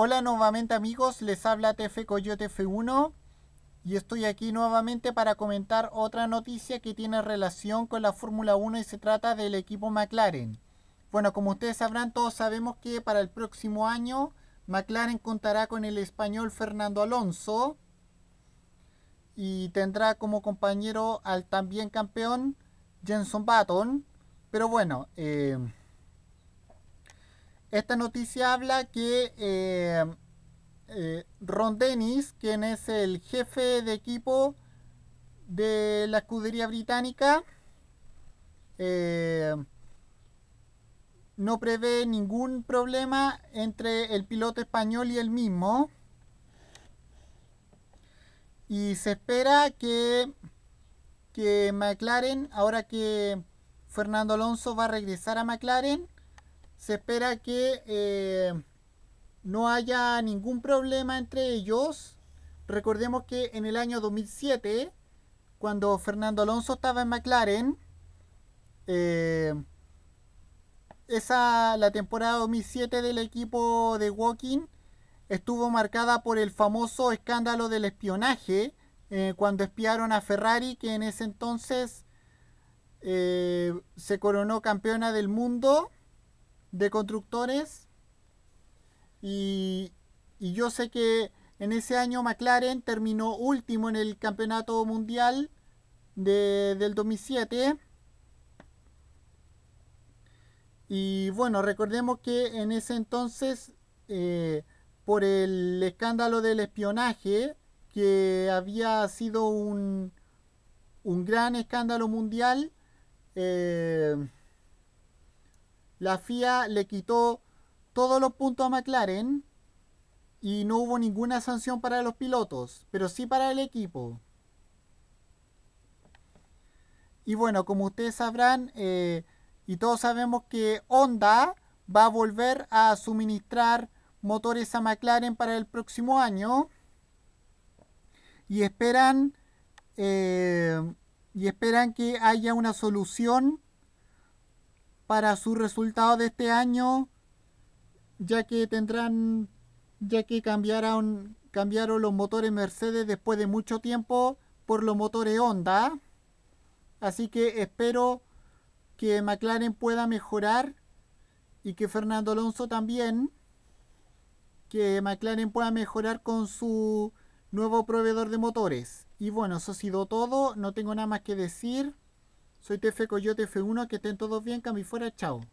Hola nuevamente amigos, les habla TF Coyote F1 y estoy aquí nuevamente para comentar otra noticia que tiene relación con la Fórmula 1 y se trata del equipo McLaren. Bueno, como ustedes sabrán, todos sabemos que para el próximo año McLaren contará con el español Fernando Alonso y tendrá como compañero al también campeón Jenson Button. Pero bueno, eh, esta noticia habla que eh, eh, Ron Dennis, quien es el jefe de equipo de la escudería británica, eh, no prevé ningún problema entre el piloto español y el mismo. Y se espera que, que McLaren, ahora que Fernando Alonso va a regresar a McLaren, se espera que eh, no haya ningún problema entre ellos. Recordemos que en el año 2007, cuando Fernando Alonso estaba en McLaren, eh, esa, la temporada 2007 del equipo de Walking estuvo marcada por el famoso escándalo del espionaje, eh, cuando espiaron a Ferrari, que en ese entonces se coronó campeona del mundo de constructores. Y, yo sé que en ese año McLaren terminó último en el campeonato mundial del 2007. Y bueno, recordemos que en ese entonces, eh, por el escándalo del espionaje, que había sido un, un gran escándalo mundial, eh, la FIA le quitó todos los puntos a McLaren y no hubo ninguna sanción para los pilotos, pero sí para el equipo. Y bueno, como ustedes sabrán, eh, y todos sabemos que Honda va a volver a suministrar motores a McLaren para el próximo año. Y esperan, eh, y esperan que haya una solución para su resultado de este año, ya que tendrán, ya que cambiaron, cambiaron los motores Mercedes después de mucho tiempo por los motores Honda. Así que espero que McLaren pueda mejorar y que Fernando Alonso también, que McLaren pueda mejorar con su nuevo proveedor de motores. Y bueno, eso ha sido todo, no tengo nada más que decir. Soy TF Coyote F1, que estén todos bien, que a mí fuera, chao.